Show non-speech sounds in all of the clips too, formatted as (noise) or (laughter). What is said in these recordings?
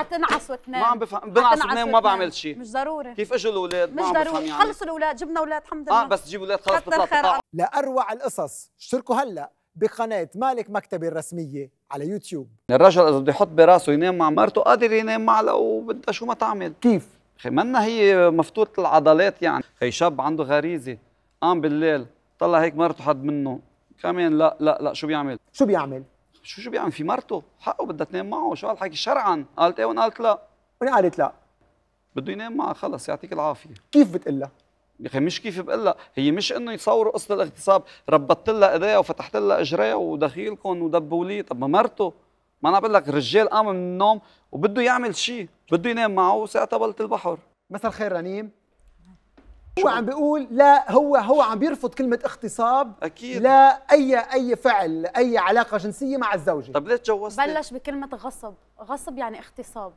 حتنعس وتنام ما عم بفهم بنعس وتنام وما بعمل شيء مش ضروري كيف اجوا الاولاد مش ضروري يعني. خلصوا الاولاد جبنا اولاد الحمد آه، لله اه بس جيبوا اولاد خلص بتطلع آه. لاروع القصص اشتركوا هلا بقناة مالك مكتبي الرسمية على يوتيوب الرجل إذا بده يحط براسه ينام مع مرته قادر ينام معها لو بدها شو ما تعمل كيف؟ أخي منا هي مفتوطة العضلات يعني أخي شاب عنده غريزة قام بالليل طلع هيك مرته حد منه كمان لا لا لا شو بيعمل؟ شو بيعمل؟ شو شو بيعمل في مرته حقه بدها تنام معه شو هالحكي شرعا قالت ايه وقالت لا وين قالت لا بده ينام معها خلص يعطيك العافيه كيف بتقول لها يا اخي مش كيف بقول لها هي مش انه يصوروا قصه الاغتصاب ربطت لها ايديها وفتحت لها اجريها ودخيلكم ودبوا لي طب ما مرته ما انا بقول لك الرجال قام من النوم وبده يعمل شيء بده ينام معه وساعتها بلت البحر مساء الخير رنيم هو عم بيقول لا هو هو عم بيرفض كلمه اغتصاب اكيد لا اي اي فعل اي علاقه جنسيه مع الزوجه طب ليه تجوزت بلش بكلمه غصب غصب يعني اغتصاب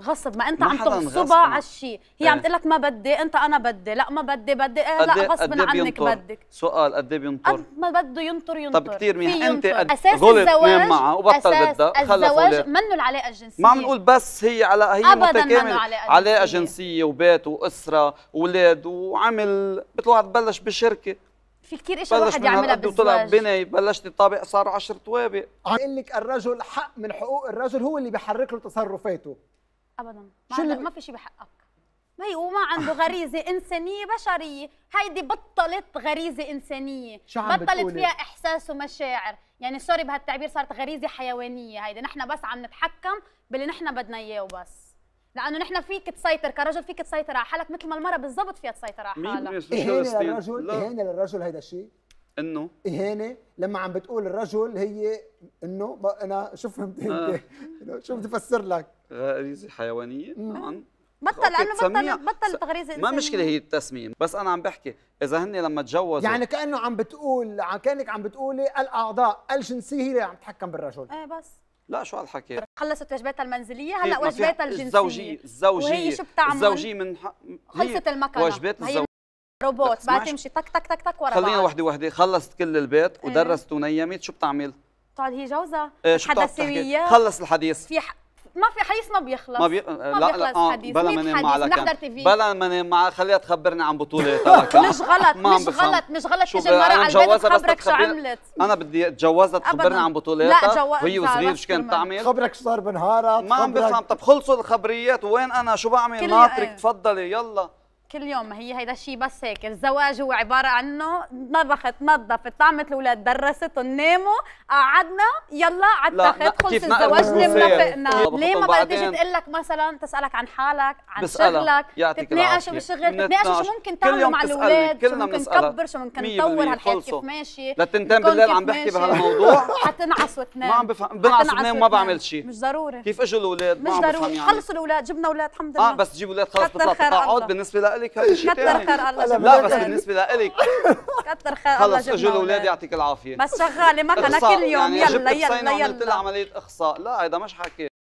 غصب ما انت ما عم تغصبها على الشيء هي ايه. عم تقول لك ما بدي انت انا بدي لا ما بدي بدي اه لا إيه- غصب إيه عنك بينطر. بدك سؤال قد ايه بينطر قد ما بده ينطر ينطر طب كثير منيح انت قد اساس الزواج معه وبطل بدها الزواج منه العلاقه الجنسيه ما عم نقول بس هي على هي ابدا علاقه, علاقة جنسية. جنسيه وبيت واسره واولاد وعمل مثل واحد بلش بشركه في كثير اشياء الواحد يعملها بالزواج وطلع بني بلشت الطابق صار 10 طوابق بقول لك الرجل حق من حقوق الرجل هو اللي بيحرك له تصرفاته ابدا ما, اللي ما في شيء بحقك ما هي وما عنده غريزه انسانيه بشريه هيدي بطلت غريزه انسانيه شو عم بطلت فيها احساس ومشاعر يعني سوري بهالتعبير صارت غريزه حيوانيه هيدي نحن بس عم نتحكم باللي نحن بدنا اياه وبس لانه نحن فيك تسيطر كرجل فيك تسيطر على حالك مثل ما المره بالضبط فيها تسيطر على حالها مين إيه، للرجل إهانة للرجل هيدا الشيء انه اهانه لما عم بتقول الرجل هي انه انا شو فهمت انت؟ آه. (laughs) شو بدي افسر لك؟ غريزه حيوانيه طبعا بطل لانه بطل بطل تغريزه إنسانية. ما مشكله هي التسميه بس انا عم بحكي اذا هن لما تجوزوا يعني كانه عم بتقول كانك عم بتقولي الاعضاء الجنسيه هي اللي عم تتحكم بالرجل ايه بس لا شو هالحكي خلصت وجباتها المنزليه هلا إيه، وجباتها الجنسيه الزوجيه الزوجيه وهي شو بتعمل الزوجيه من حق خلصت المكنه وجبات الزوجيه روبوت بعد تمشي تك تك تك تك ورا خلينا وحده وحده خلصت كل البيت إيه. ودرست ونيمت شو بتعمل؟ بتقعد طيب، هي جوزها ايه شو بتحكي؟ خلص الحديث في ح... ما في حديث ما بيخلص ما, بي... ما لا بيخلص لا آه، حديث بلا ما نام معها يعني. نحضر تي في بلا ما نام معها خليها تخبرني عن بطوله (laughs) تبعك مش (laughs) غلط مش غلط مش غلط تيجي المرأة على البيت تخبرك شو عملت انا بدي اتجوزها تخبرني عن بطولاتها لا وهي وصغير شو كانت تعمل تخبرك شو صار بنهارها ما عم بفهم طب خلصوا الخبريات وين انا شو بعمل ناطرك تفضلي يلا كل يوم ما هي هيدا الشيء بس هيك الزواج هو عباره عنه نظفت نظفت طعمت الاولاد درستهم ناموا قعدنا يلا على التخت خلص الزواج لمنا فقنا ليه ما بقى تيجي تقول لك مثلا تسالك عن حالك عن شغلك تتناقشوا بالشغل تتناقشوا شو ممكن تعملوا مع الاولاد شو ممكن نكبر شو ممكن نطور هالحياه كيف ماشي لتنتين بالليل عم بحكي بهالموضوع حتنعس وتنام ما عم بفهم بنعس وبنام ما بعمل شيء مش ضروري كيف اجوا الاولاد مش ضروري يعني. خلصوا الاولاد جبنا اولاد الحمد لله اه بس تجيب اولاد خلص بتطلع بالنسبه لي لك هذا شيء كتر خير الله لا بس بالنسبه لإلك كثر خير الله خلص اجوا الاولاد يعطيك العافيه بس شغاله ما كان كل يوم يعني يلا يلا يلا عمليه اخصاء لا هذا مش حكي